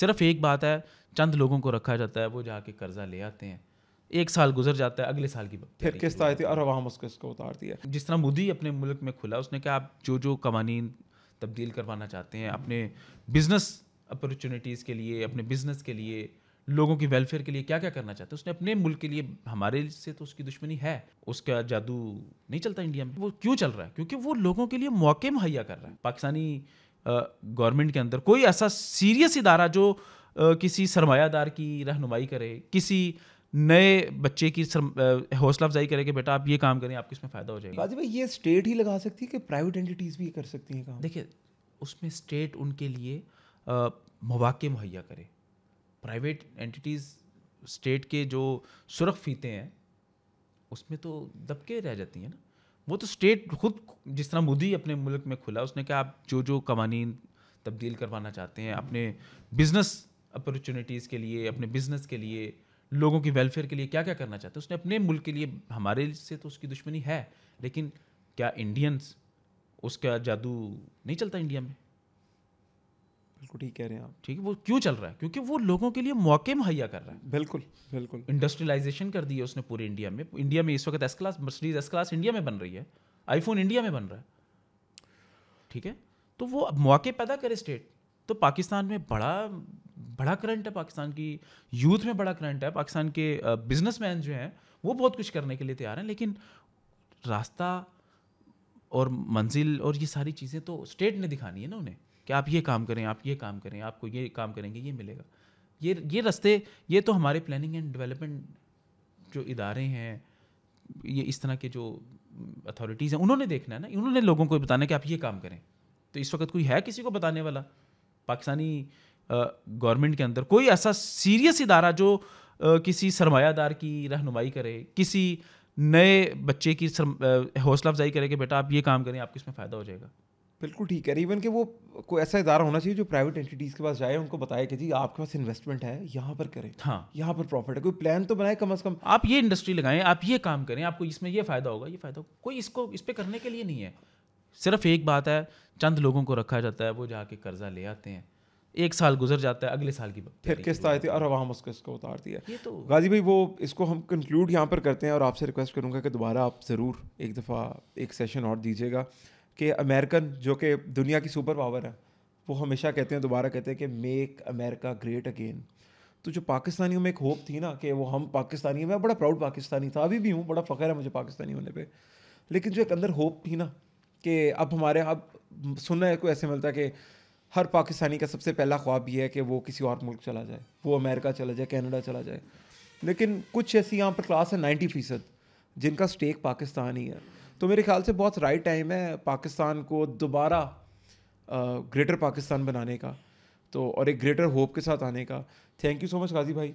सिर्फ एक बात है चंद लोगों को रखा जाता है वो जाके कर्जा ले आते हैं एक साल गुजर जाता है अगले साल की फिर किस्त आई थी और अवाम उसको इसको उतार दिया जिस तरह मोदी अपने मुल्क में खुला उसने कहा आप जो जो कवानीन तब्दील करवाना चाहते हैं अपने बिजनेस अपॉर्चुनिटीज़ के लिए अपने बिजनेस के लिए लोगों की वेलफेयर के लिए क्या क्या करना चाहते हैं उसने अपने मुल्क के लिए हमारे से तो उसकी दुश्मनी है उसका जादू नहीं चलता इंडिया में वो क्यों चल रहा है क्योंकि वो लोगों के लिए मौके मुहैया कर रहा है पाकिस्तानी गवर्नमेंट के अंदर कोई ऐसा सीरियस इदारा जो किसी सरमायादार की रहनुमाई करे किसी नए बच्चे की हौसला अफजाई करे कि बेटा आप ये काम करें आपको इसमें फ़ायदा हो जाएगा बाजी भाई ये स्टेट ही लगा सकती है कि प्राइवेट एंटिटीज़ भी कर सकती हैं काम देखिए उसमें स्टेट उनके लिए मौाक़े मुहैया करे प्राइवेट एंटिटीज़ स्टेट के जो सुरख फीते हैं उसमें तो दबके रह जाती हैं ना वो तो स्टेट खुद जिस तरह मोदी अपने मुल्क में खुला उसने कहा आप जो जो कवानीन तब्दील करवाना चाहते हैं अपने बिजनेस अपॉर्चुनिटीज़ के लिए अपने बिजनेस के लिए लोगों की वेलफेयर के लिए क्या क्या करना चाहते हैं उसने अपने मुल्क के लिए हमारे से तो उसकी दुश्मनी है लेकिन क्या इंडियंस उसका जादू नहीं चलता इंडिया में बिल्कुल ठीक कह रहे हैं आप ठीक है वो क्यों चल रहा है क्योंकि वो लोगों के लिए मौके मुहैया कर रहा है बिल्कुल बिल्कुल इंडस्ट्रियलाइजेशन कर दी है उसने पूरे इंडिया में इंडिया में इस वक्त S class Mercedes S class India में बन रही है आईफोन इंडिया में बन रहा है ठीक है तो वो मौके पैदा करे स्टेट तो पाकिस्तान में बड़ा बड़ा करंट है पाकिस्तान की यूथ में बड़ा करंट है पाकिस्तान के बिजनेस जो हैं वो बहुत कुछ करने के लिए तैयार हैं लेकिन रास्ता और मंजिल और ये सारी चीज़ें तो स्टेट ने दिखानी है ना उन्हें कि आप ये काम करें आप ये काम करें आपको ये काम करेंगे ये मिलेगा ये ये रस्ते ये तो हमारे प्लानिंग एंड डेवलपमेंट जो इदारे हैं ये इस तरह के जो अथॉरिटीज़ हैं उन्होंने देखना है ना उन्होंने लोगों को बताना कि आप ये काम करें तो इस वक्त कोई है किसी को बताने वाला पाकिस्तानी गवर्नमेंट के अंदर कोई ऐसा सीरियस इदारा जो आ, किसी सरमायादार की रहनुमाई करे किसी नए बच्चे की हौसला अफजाई करे कि बेटा आप ये काम करें आपको इसमें फ़ायदा हो जाएगा बिल्कुल ठीक है इवन कि वो कोई ऐसा इदारा होना चाहिए जो प्राइवेट एंटिटीज़ के पास जाए उनको बताए कि जी आपके पास इन्वेस्टमेंट है यहाँ पर करें हाँ यहाँ पर प्रॉफिट है कोई प्लान तो बनाए कम अज़ कम आप ये इंडस्ट्री लगाएं आप ये काम करें आपको इसमें ये फ़ायदा होगा ये फ़ायदा होगा कोई इसको इस पर करने के लिए नहीं है सिर्फ एक बात है चंद लोगों को रखा जाता है वो जाके कर्जा ले आते हैं एक साल गुजर जाता है अगले साल की फिर किस्त आती है और आवाम उसको इसको उतारती है ये तो गाजी भाई वो इसको हम कंक्लूड यहाँ पर करते हैं और आपसे रिक्वेस्ट करूँगा कि दोबारा आप ज़रूर एक दफ़ा एक सेशन और दीजिएगा कि अमेरिकन जो कि दुनिया की सुपर पावर है वो हमेशा कहते हैं दोबारा कहते हैं कि मेक अमेरिका ग्रेट अगेन तो जो पाकिस्तानियों में एक होप थी ना कि वो हम पाकिस्तानी मैं बड़ा प्राउड पाकिस्तानी था अभी भी हूँ बड़ा फ़ख्र है मुझे पाकिस्तानी होने पे लेकिन जो एक अंदर होप थी ना कि अब हमारे अब सुनना है को ऐसे मिलता है कि हर पाकिस्तानी का सबसे पहला ख्वाब ये है कि वो किसी और मुल्क चला जाए वो अमेरिका चला जाए कनाडा चला जाए लेकिन कुछ ऐसी यहाँ पर क्लास है नाइन्टी फ़ीसद जिनका स्टेक पाकिस्तान ही है तो मेरे ख्याल से बहुत राइट टाइम है पाकिस्तान को दोबारा ग्रेटर पाकिस्तान बनाने का तो और एक ग्रेटर होप के साथ आने का thank you so much Ghazi भाई